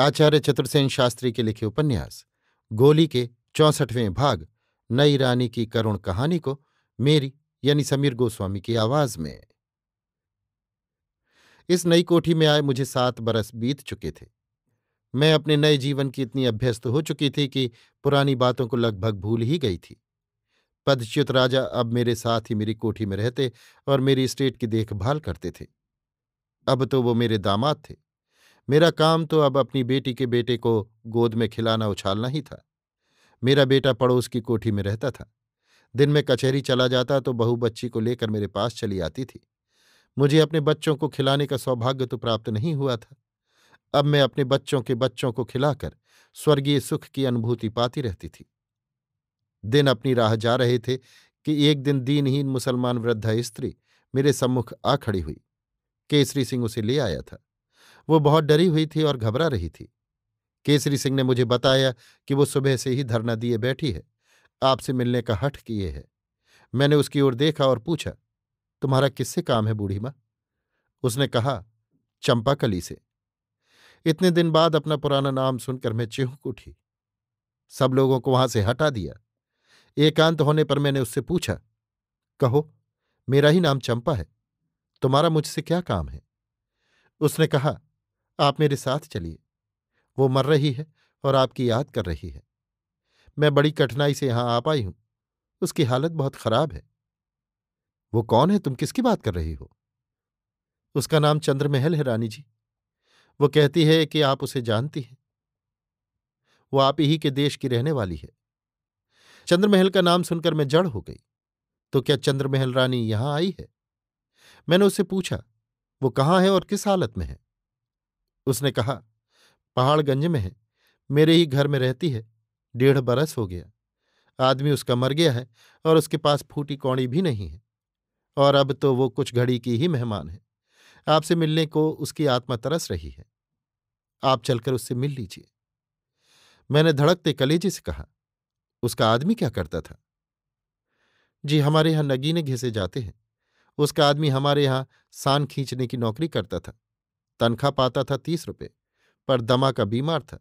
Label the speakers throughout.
Speaker 1: आचार्य चतुर्सेन शास्त्री के लिखे उपन्यास गोली के चौंसठवें भाग नई रानी की करुण कहानी को मेरी यानी समीर गोस्वामी की आवाज में इस नई कोठी में आए मुझे सात बरस बीत चुके थे मैं अपने नए जीवन की इतनी अभ्यस्त हो चुकी थी कि पुरानी बातों को लगभग भूल ही गई थी पदच्युत राजा अब मेरे साथ ही मेरी कोठी में रहते और मेरी स्टेट की देखभाल करते थे अब तो वो मेरे दामाद थे मेरा काम तो अब अपनी बेटी के बेटे को गोद में खिलाना उछालना ही था मेरा बेटा पड़ोस की कोठी में रहता था दिन में कचहरी चला जाता तो बहु बच्ची को लेकर मेरे पास चली आती थी मुझे अपने बच्चों को खिलाने का सौभाग्य तो प्राप्त नहीं हुआ था अब मैं अपने बच्चों के बच्चों को खिलाकर स्वर्गीय सुख की अनुभूति पाती रहती थी दिन अपनी राह जा रहे थे कि एक दिन दीनहीन मुसलमान वृद्धा स्त्री मेरे सम्मुख आ खड़ी हुई केसरी सिंह उसे ले आया था वो बहुत डरी हुई थी और घबरा रही थी केसरी सिंह ने मुझे बताया कि वो सुबह से ही धरना दिए बैठी है आपसे मिलने का हठ किए है मैंने उसकी ओर देखा और पूछा तुम्हारा किससे काम है बूढ़ी माँ उसने कहा चंपाकली से इतने दिन बाद अपना पुराना नाम सुनकर मैं चिहक उठी सब लोगों को वहां से हटा दिया एकांत होने पर मैंने उससे पूछा कहो मेरा ही नाम चंपा है तुम्हारा मुझसे क्या काम है उसने कहा आप मेरे साथ चलिए वो मर रही है और आपकी याद कर रही है मैं बड़ी कठिनाई से यहां आ पाई हूं उसकी हालत बहुत खराब है वो कौन है तुम किसकी बात कर रही हो उसका नाम चंद्रमहल है रानी जी वो कहती है कि आप उसे जानती हैं वो आप ही के देश की रहने वाली है चंद्रमहल का नाम सुनकर मैं जड़ हो गई तो क्या चंद्रमहल रानी यहां आई है मैंने उससे पूछा वो कहां है और किस हालत में है उसने कहा पहाड़गंज में है मेरे ही घर में रहती है डेढ़ बरस हो गया आदमी उसका मर गया है और उसके पास फूटी कौड़ी भी नहीं है और अब तो वो कुछ घड़ी की ही मेहमान है आपसे मिलने को उसकी आत्मा तरस रही है आप चलकर उससे मिल लीजिए मैंने धड़कते कलेजे से कहा उसका आदमी क्या करता था जी हमारे यहाँ नगीने घिसे जाते हैं उसका आदमी हमारे यहाँ सान खींचने की नौकरी करता था तनख्वाह पाता था तीस रुपये पर दमा का बीमार था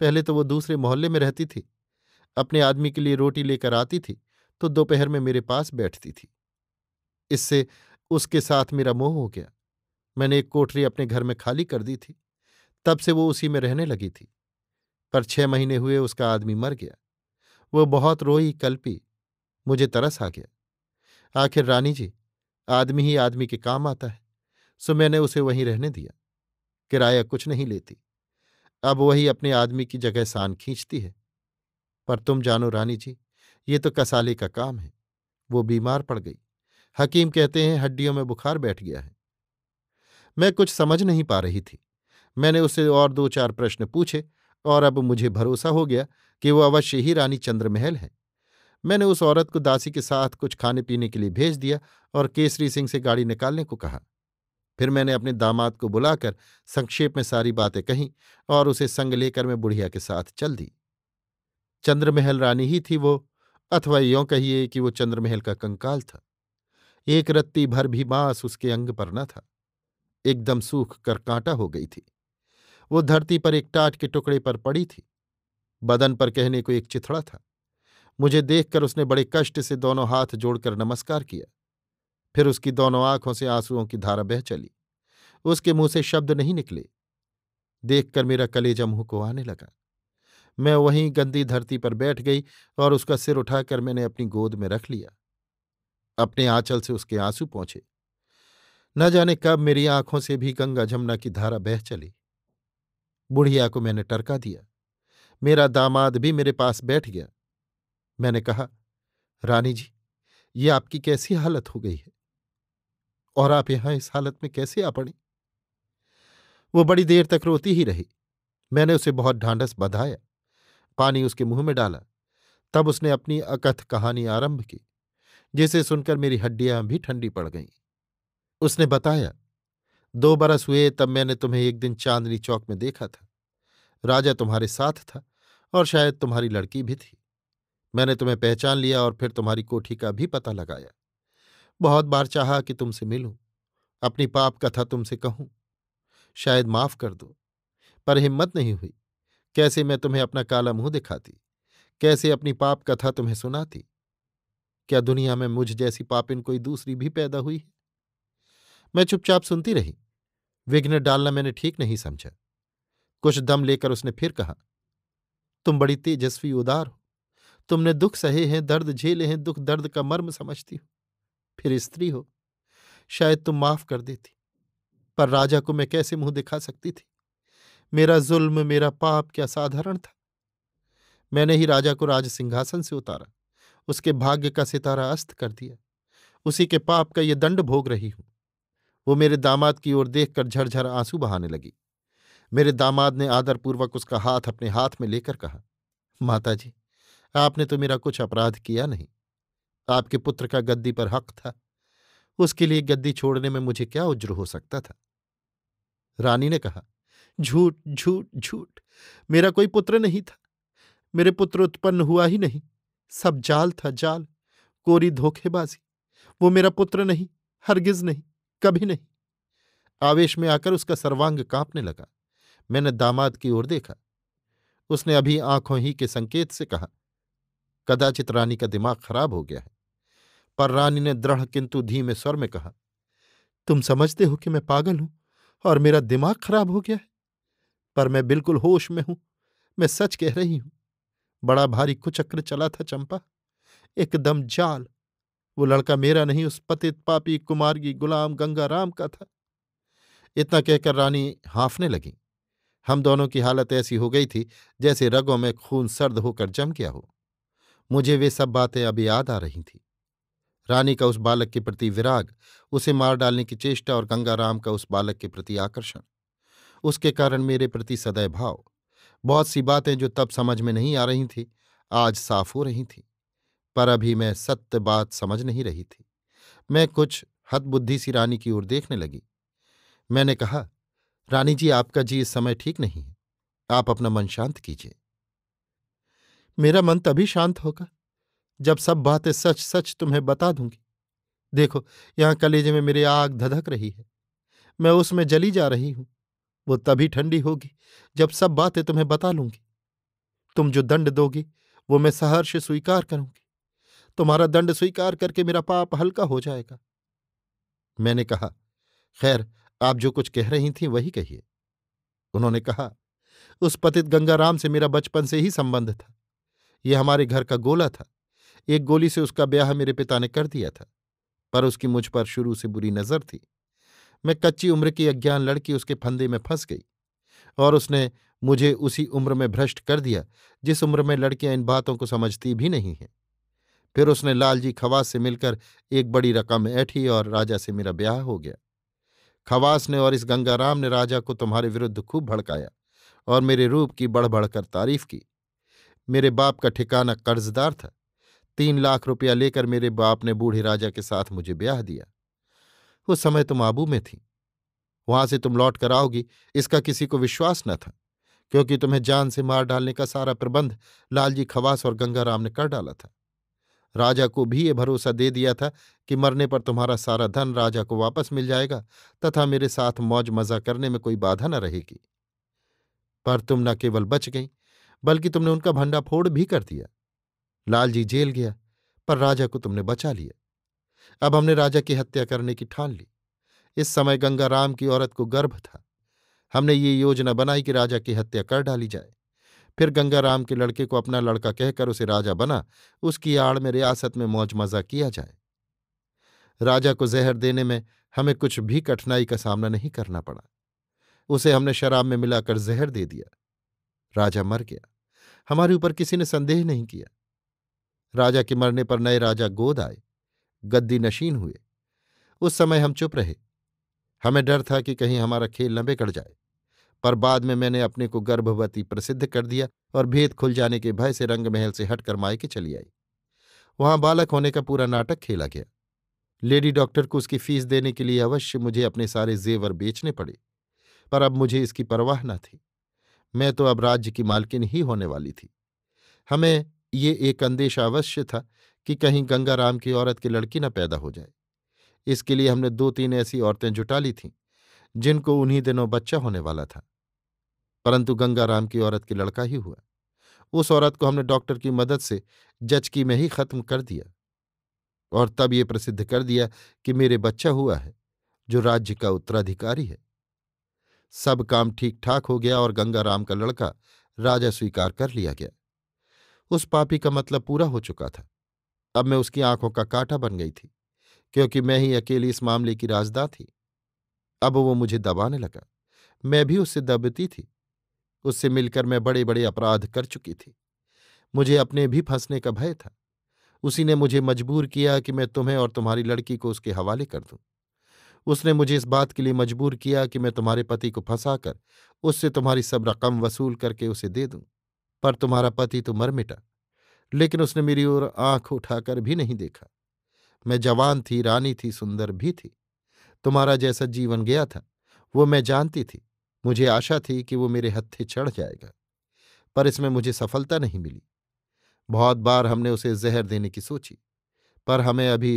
Speaker 1: पहले तो वो दूसरे मोहल्ले में रहती थी अपने आदमी के लिए रोटी लेकर आती थी तो दोपहर में मेरे पास बैठती थी इससे उसके साथ मेरा मोह हो गया मैंने एक कोठरी अपने घर में खाली कर दी थी तब से वो उसी में रहने लगी थी पर छह महीने हुए उसका आदमी मर गया वो बहुत रोई कल्पी मुझे तरस आ गया आखिर रानी जी आदमी ही आदमी के काम आता है सो मैंने उसे वहीं रहने दिया किराया कुछ नहीं लेती अब वही अपने आदमी की जगह सान खींचती है पर तुम जानो रानी जी ये तो कसाले का काम है वो बीमार पड़ गई हकीम कहते हैं हड्डियों में बुखार बैठ गया है मैं कुछ समझ नहीं पा रही थी मैंने उसे और दो चार प्रश्न पूछे और अब मुझे भरोसा हो गया कि वो अवश्य ही रानी चंद्रमहल है मैंने उस औरत को दासी के साथ कुछ खाने पीने के लिए भेज दिया और केसरी सिंह से गाड़ी निकालने को कहा फिर मैंने अपने दामाद को बुलाकर संक्षेप में सारी बातें कहीं और उसे संग लेकर मैं बुढ़िया के साथ चल दी चंद्रमहल रानी ही थी वो अथवा यों कहिए कि वो चंद्रमहल का कंकाल था एक रत्ती भर भी बांस उसके अंग पर न था एकदम सूख कर कांटा हो गई थी वो धरती पर एक टाट के टुकड़े पर पड़ी थी बदन पर कहने को एक चिथड़ा था मुझे देखकर उसने बड़े कष्ट से दोनों हाथ जोड़कर नमस्कार किया फिर उसकी दोनों आंखों से आंसुओं की धारा बह चली उसके मुंह से शब्द नहीं निकले देखकर मेरा कलेजा मुंह को आने लगा मैं वहीं गंदी धरती पर बैठ गई और उसका सिर उठाकर मैंने अपनी गोद में रख लिया अपने आंचल से उसके आंसू पहुंचे न जाने कब मेरी आंखों से भी गंगा जमुना की धारा बह चली बुढ़िया को मैंने टरका दिया मेरा दामाद भी मेरे पास बैठ गया मैंने कहा रानी जी ये आपकी कैसी हालत हो गई है और आप यहां इस हालत में कैसे आ पड़ी वो बड़ी देर तक रोती ही रही मैंने उसे बहुत ढांढस बधाया पानी उसके मुंह में डाला तब उसने अपनी अकथ कहानी आरंभ की जिसे सुनकर मेरी हड्डियां भी ठंडी पड़ गईं उसने बताया दो बरस हुए तब मैंने तुम्हें एक दिन चांदनी चौक में देखा था राजा तुम्हारे साथ था और शायद तुम्हारी लड़की भी थी मैंने तुम्हें पहचान लिया और फिर तुम्हारी कोठी का भी पता लगाया बहुत बार चाहा कि तुमसे मिलूं अपनी पाप कथा तुमसे कहूं शायद माफ कर दो पर हिम्मत नहीं हुई कैसे मैं तुम्हें अपना काला मुंह दिखाती कैसे अपनी पाप कथा तुम्हें सुनाती क्या दुनिया में मुझ जैसी पापिन कोई दूसरी भी पैदा हुई है मैं चुपचाप सुनती रही विघ्न डालना मैंने ठीक नहीं समझा कुछ दम लेकर उसने फिर कहा तुम बड़ी तेजस्वी उदार हो तुमने दुख सहे हैं दर्द झेले हैं दुख दर्द का मर्म समझती हो फिर स्त्री हो शायद तुम माफ कर देती पर राजा को मैं कैसे मुंह दिखा सकती थी मेरा जुल्म मेरा पाप क्या साधारण था मैंने ही राजा को राज सिंहासन से उतारा उसके भाग्य का सितारा अस्त कर दिया उसी के पाप का यह दंड भोग रही हूं वो मेरे दामाद की ओर देखकर झरझर आंसू बहाने लगी मेरे दामाद ने आदरपूर्वक उसका हाथ अपने हाथ में लेकर कहा माता जी आपने तो मेरा कुछ अपराध किया नहीं आपके पुत्र का गद्दी पर हक था उसके लिए गद्दी छोड़ने में मुझे क्या उज्र हो सकता था रानी ने कहा झूठ झूठ झूठ मेरा कोई पुत्र नहीं था मेरे पुत्र उत्पन्न हुआ ही नहीं सब जाल था जाल कोरी धोखेबाजी वो मेरा पुत्र नहीं हरगिज नहीं कभी नहीं आवेश में आकर उसका सर्वांग कांपने लगा मैंने दामाद की ओर देखा उसने अभी आंखों ही के संकेत से कहा कदाचित रानी का दिमाग खराब हो गया है पर रानी ने दृढ़ किंतु धीमे स्वर में कहा तुम समझते हो कि मैं पागल हूं और मेरा दिमाग खराब हो गया है पर मैं बिल्कुल होश में हूं मैं सच कह रही हूं बड़ा भारी कुचक्र चला था चंपा एकदम जाल वो लड़का मेरा नहीं उस पतित पापी कुमारगी गुलाम गंगा राम का था इतना कहकर रानी हाँफने लगी हम दोनों की हालत ऐसी हो गई थी जैसे रगों में खून सर्द होकर जम गया हो मुझे वे सब बातें अब याद आ रही थी रानी का उस बालक के प्रति विराग उसे मार डालने की चेष्टा और गंगाराम का उस बालक के प्रति आकर्षण उसके कारण मेरे प्रति सदैव भाव बहुत सी बातें जो तब समझ में नहीं आ रही थी आज साफ हो रही थी पर अभी मैं सत्य बात समझ नहीं रही थी मैं कुछ हतबुद्धि सी रानी की ओर देखने लगी मैंने कहा रानी जी आपका जी इस समय ठीक नहीं है आप अपना मन शांत कीजिए मेरा मन तभी शांत होगा जब सब बातें सच सच तुम्हें बता दूंगी देखो यहां कलेजे में मेरी आग धधक रही है मैं उसमें जली जा रही हूं वो तभी ठंडी होगी जब सब बातें तुम्हें बता लूंगी तुम जो दंड दोगी वो मैं सहर्ष स्वीकार करूंगी तुम्हारा दंड स्वीकार करके मेरा पाप हल्का हो जाएगा मैंने कहा खैर आप जो कुछ कह रही थी वही कहिए उन्होंने कहा उस पतित गंगाराम से मेरा बचपन से ही संबंध था यह हमारे घर का गोला था एक गोली से उसका ब्याह मेरे पिता ने कर दिया था पर उसकी मुझ पर शुरू से बुरी नज़र थी मैं कच्ची उम्र की अज्ञान लड़की उसके फंदे में फंस गई और उसने मुझे उसी उम्र में भ्रष्ट कर दिया जिस उम्र में लड़कियां इन बातों को समझती भी नहीं हैं फिर उसने लालजी खवास से मिलकर एक बड़ी रकम ऐठी और राजा से मेरा ब्याह हो गया खवास ने और इस गंगाराम ने राजा को तुम्हारे विरुद्ध खूब भड़काया और मेरे रूप की बढ़ बढ़कर तारीफ की मेरे बाप का ठिकाना कर्जदार था तीन लाख रुपया लेकर मेरे बाप ने बूढ़े राजा के साथ मुझे ब्याह दिया उस समय तुम आबू में थी वहां से तुम लौट कर आओगी इसका किसी को विश्वास न था क्योंकि तुम्हें जान से मार डालने का सारा प्रबंध लालजी खवास और गंगाराम ने कर डाला था राजा को भी ये भरोसा दे दिया था कि मरने पर तुम्हारा सारा धन राजा को वापस मिल जाएगा तथा मेरे साथ मौज मजा करने में कोई बाधा न रहेगी पर तुम न केवल बच गई बल्कि तुमने उनका भंडाफोड़ भी कर दिया लालजी जेल गया पर राजा को तुमने बचा लिया अब हमने राजा की हत्या करने की ठान ली इस समय गंगाराम की औरत को गर्भ था हमने ये योजना बनाई कि राजा की हत्या कर डाली जाए फिर गंगाराम के लड़के को अपना लड़का कहकर उसे राजा बना उसकी आड़ में रियासत में मौज मजा किया जाए राजा को जहर देने में हमें कुछ भी कठिनाई का सामना नहीं करना पड़ा उसे हमने शराब में मिलाकर जहर दे दिया राजा मर गया हमारे ऊपर किसी ने संदेह नहीं किया राजा के मरने पर नए राजा गोद आए गद्दी नशीन हुए उस समय हम चुप रहे हमें डर था कि कहीं हमारा खेल न बिगड़ जाए पर बाद में मैंने अपने को गर्भवती प्रसिद्ध कर दिया और भेद खुल जाने के भय से रंगमहल से हटकर मायके चली आई वहां बालक होने का पूरा नाटक खेला गया लेडी डॉक्टर को उसकी फीस देने के लिए अवश्य मुझे अपने सारे जेवर बेचने पड़े पर अब मुझे इसकी परवाह न थी मैं तो अब राज्य की मालकिन ही होने वाली थी हमें ये एक अंदेश अवश्य था कि कहीं गंगाराम की औरत की लड़की न पैदा हो जाए इसके लिए हमने दो तीन ऐसी औरतें जुटा ली थीं जिनको उन्हीं दिनों बच्चा होने वाला था परंतु गंगाराम की औरत की लड़का ही हुआ उस औरत को हमने डॉक्टर की मदद से जचकी में ही खत्म कर दिया और तब ये प्रसिद्ध कर दिया कि मेरे बच्चा हुआ है जो राज्य का उत्तराधिकारी है सब काम ठीक ठाक हो गया और गंगाराम का लड़का राजा स्वीकार कर लिया गया उस पापी का मतलब पूरा हो चुका था अब मैं उसकी आंखों का कांटा बन गई थी क्योंकि मैं ही अकेली इस मामले की राजदा थी अब वो मुझे दबाने लगा मैं भी उससे दबती थी उससे मिलकर मैं बड़े बड़े अपराध कर चुकी थी मुझे अपने भी फंसने का भय था उसी ने मुझे मजबूर किया कि मैं तुम्हें और तुम्हारी लड़की को उसके हवाले कर दूं उसने मुझे इस बात के लिए मजबूर किया कि मैं तुम्हारे पति को फंसाकर उससे तुम्हारी सब रकम वसूल करके उसे दे दूं पर तुम्हारा पति तो मर मिटा लेकिन उसने मेरी ओर आंख उठाकर भी नहीं देखा मैं जवान थी रानी थी सुंदर भी थी तुम्हारा जैसा जीवन गया था वो मैं जानती थी मुझे आशा थी कि वो मेरे हत्थे चढ़ जाएगा पर इसमें मुझे सफलता नहीं मिली बहुत बार हमने उसे जहर देने की सोची पर हमें अभी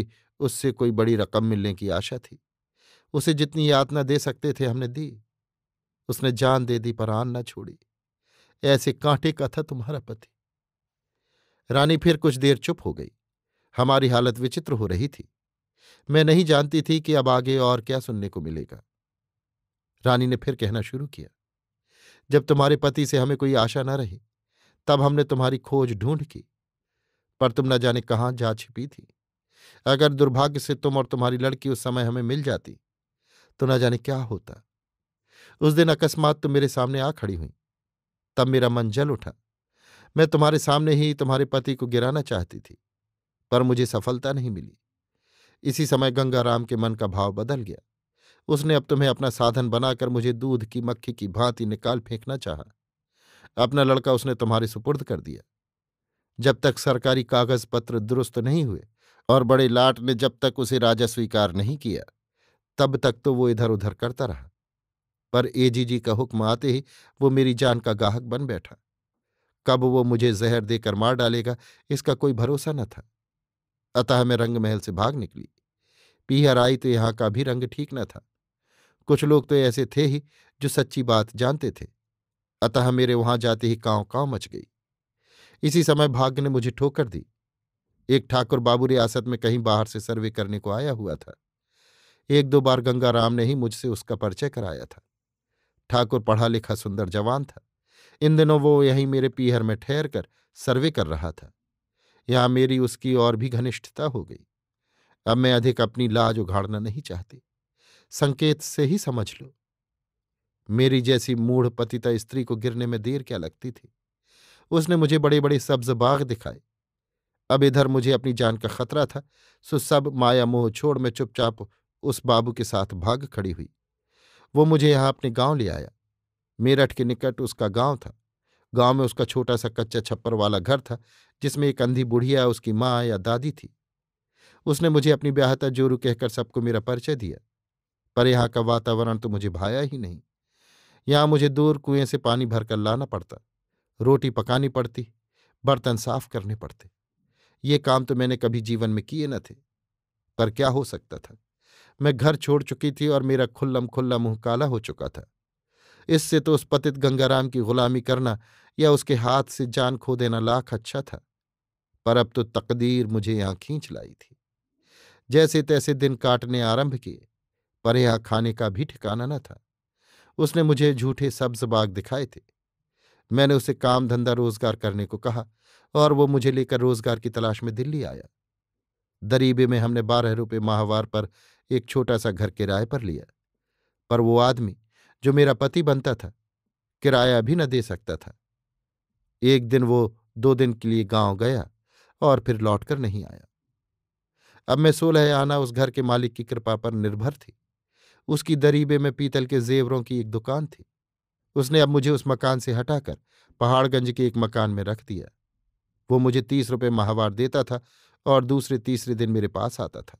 Speaker 1: उससे कोई बड़ी रकम मिलने की आशा थी उसे जितनी यातना दे सकते थे हमने दी उसने जान दे दी पर आन न छोड़ी ऐसे कांटे का था तुम्हारा पति रानी फिर कुछ देर चुप हो गई हमारी हालत विचित्र हो रही थी मैं नहीं जानती थी कि अब आगे और क्या सुनने को मिलेगा रानी ने फिर कहना शुरू किया जब तुम्हारे पति से हमें कोई आशा न रही तब हमने तुम्हारी खोज ढूंढ की पर तुम न जाने कहां जा छिपी थी अगर दुर्भाग्य से तुम और तुम्हारी लड़की उस समय हमें मिल जाती तो न जाने क्या होता उस दिन अकस्मात तुम मेरे सामने आ खड़ी हुई तब मेरा मन जल उठा मैं तुम्हारे सामने ही तुम्हारे पति को गिराना चाहती थी पर मुझे सफलता नहीं मिली इसी समय गंगाराम के मन का भाव बदल गया उसने अब तुम्हें अपना साधन बनाकर मुझे दूध की मक्खी की भांति निकाल फेंकना चाहा अपना लड़का उसने तुम्हारे सुपुर्द कर दिया जब तक सरकारी कागज पत्र दुरुस्त नहीं हुए और बड़े लाट ने जब तक उसे राजा स्वीकार नहीं किया तब तक तो वो इधर उधर करता रहा पर एजीजी का हुक्म आते ही वो मेरी जान का गाहक बन बैठा कब वो मुझे जहर देकर मार डालेगा इसका कोई भरोसा न था अतः मैं रंग महल से भाग निकली पीहर आई तो यहां का भी रंग ठीक न था कुछ लोग तो ऐसे थे ही जो सच्ची बात जानते थे अतः मेरे वहां जाते ही कांव कांव मच गई इसी समय भाग्य ने मुझे ठोकर दी एक ठाकुर बाबू रियासत में कहीं बाहर से सर्वे करने को आया हुआ था एक दो बार गंगाराम ने ही मुझसे उसका परिचय कराया था ठाकुर पढ़ा लिखा सुंदर जवान था इन दिनों वो यहीं मेरे पीहर में ठहर कर सर्वे कर रहा था यहां मेरी उसकी और भी घनिष्ठता हो गई अब मैं अधिक अपनी लाज उघाड़ना नहीं चाहती संकेत से ही समझ लो मेरी जैसी मूढ़ पतिता स्त्री को गिरने में देर क्या लगती थी उसने मुझे बड़े बड़े सब्ज बाग दिखाए अब इधर मुझे अपनी जान का खतरा था सो सब माया मोह छोड़ मैं चुपचाप उस बाबू के साथ भाग खड़ी हुई वो मुझे यहाँ अपने गांव ले आया मेरठ के निकट उसका गांव था गांव में उसका छोटा सा कच्चा छप्पर वाला घर था जिसमें एक अंधी बुढ़िया उसकी माँ या दादी थी उसने मुझे अपनी ब्याहता जोरू कहकर सबको मेरा परिचय दिया पर यहाँ का वातावरण तो मुझे भाया ही नहीं यहाँ मुझे दूर कुएं से पानी भरकर लाना पड़ता रोटी पकानी पड़ती बर्तन साफ करने पड़ते ये काम तो मैंने कभी जीवन में किए न थे पर क्या हो सकता था मैं घर छोड़ चुकी थी और मेरा खुल्लम खुल्ला मुंह काला हो चुका था इससे तो उस पतित गंगाराम की गुलामी करना या उसके हाथ से जान खो देना लाख अच्छा था पर अब तो तकदीर मुझे यहां खींच लाई थी जैसे तैसे दिन काटने आरंभ किए पर यहां खाने का भी ठिकाना न था उसने मुझे झूठे सब्ज बाग दिखाए थे मैंने उसे काम धंधा रोजगार करने को कहा और वो मुझे लेकर रोजगार की तलाश में दिल्ली आया दरीबे में हमने बारह रुपये माहवार पर एक छोटा सा घर किराए पर लिया पर वो आदमी जो मेरा पति बनता था किराया भी न दे सकता था एक दिन वो दो दिन के लिए गांव गया और फिर लौटकर नहीं आया अब मैं सोलह आना उस घर के मालिक की कृपा पर निर्भर थी उसकी दरीबे में पीतल के जेवरों की एक दुकान थी उसने अब मुझे उस मकान से हटाकर पहाड़गंज के एक मकान में रख दिया वो मुझे तीस रुपये माहवार देता था और दूसरे तीसरे दिन मेरे पास आता था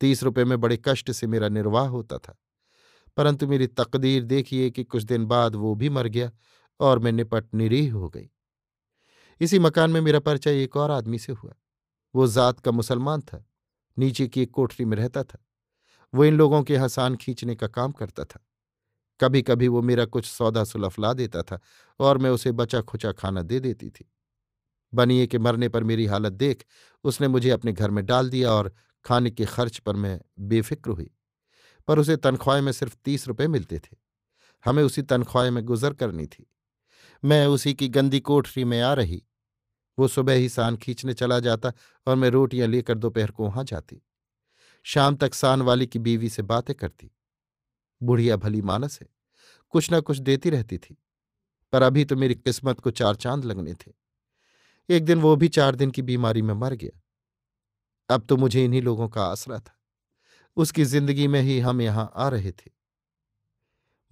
Speaker 1: तीस रुपये में बड़े कष्ट से मेरा निर्वाह होता था परंतु मेरी तकदीर देखिए कि कुछ दिन बाद वो भी मर गया और मैं निपट निरीह हो गई इसी मकान में मेरा परिचय एक और आदमी से हुआ वो जात का मुसलमान था नीचे की एक कोठरी में रहता था वो इन लोगों के हसान खींचने का काम करता था कभी कभी वो मेरा कुछ सौदा सुलफला देता था और मैं उसे बचा खुचा खाना दे देती थी बनिए के मरने पर मेरी हालत देख उसने मुझे अपने घर में डाल दिया और खाने के खर्च पर मैं बेफिक्र हुई पर उसे तनख्वाह में सिर्फ तीस रुपये मिलते थे हमें उसी तनख्वाह में गुजर करनी थी मैं उसी की गंदी कोठरी में आ रही वो सुबह ही सान खींचने चला जाता और मैं रोटियां लेकर दोपहर को वहां जाती शाम तक सान वाली की बीवी से बातें करती बुढ़िया भली मानस है कुछ ना कुछ देती रहती थी पर अभी तो मेरी किस्मत को चार चांद लगने थे एक दिन वो भी चार दिन की बीमारी में मर गया अब तो मुझे इन्हीं लोगों का आसरा था उसकी जिंदगी में ही हम यहां आ रहे थे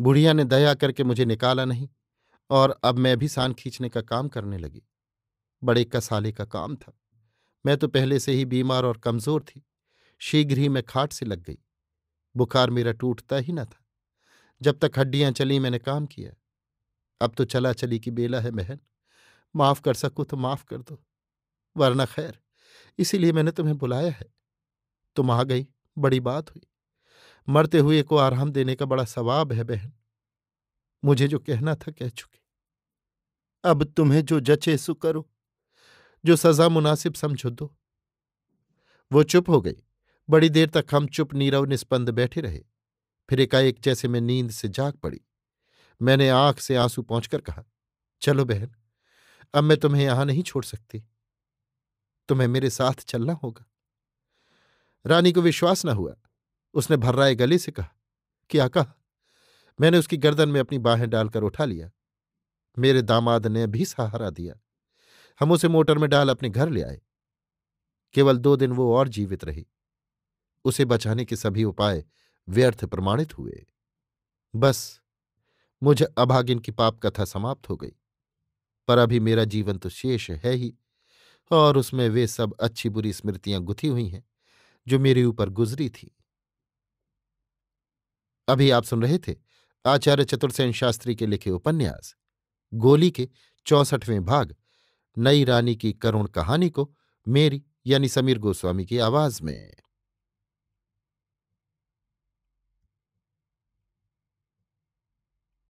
Speaker 1: बुढ़िया ने दया करके मुझे निकाला नहीं और अब मैं भी सान खींचने का काम करने लगी बड़े कसाले का काम था मैं तो पहले से ही बीमार और कमजोर थी शीघ्र ही मैं खाट से लग गई बुखार मेरा टूटता ही न था जब तक हड्डियां चली मैंने काम किया अब तो चला चली की बेला है महन माफ कर सको तो माफ कर दो वरना खैर इसीलिए मैंने तुम्हें बुलाया है तुम आ गई बड़ी बात हुई मरते हुए को आराम देने का बड़ा सवाब है बहन मुझे जो कहना था कह चुके अब तुम्हें जो जचे सु करो जो सजा मुनासिब समझो दो वो चुप हो गई बड़ी देर तक हम चुप नीरव निस्पंद बैठे रहे फिर एकाएक जैसे मैं नींद से जाग पड़ी मैंने आंख से आंसू पहुंचकर कहा चलो बहन अब मैं तुम्हें यहां नहीं छोड़ सकती तुम्हें मेरे साथ चलना होगा रानी को विश्वास न हुआ उसने भर्राए गले से कहा क्या कहा मैंने उसकी गर्दन में अपनी बाहें डालकर उठा लिया मेरे दामाद ने भी सहारा दिया हम उसे मोटर में डाल अपने घर ले आए केवल दो दिन वो और जीवित रही उसे बचाने के सभी उपाय व्यर्थ प्रमाणित हुए बस मुझे अभागिन की पाप कथा समाप्त हो गई पर अभी मेरा जीवन तो शेष है ही और उसमें वे सब अच्छी बुरी स्मृतियां गुथी हुई हैं जो मेरे ऊपर गुजरी थी अभी आप सुन रहे थे आचार्य चतुर्सेन शास्त्री के लिखे उपन्यास गोली के चौसठवें भाग नई रानी की करुण कहानी को मेरी यानी समीर गोस्वामी की आवाज में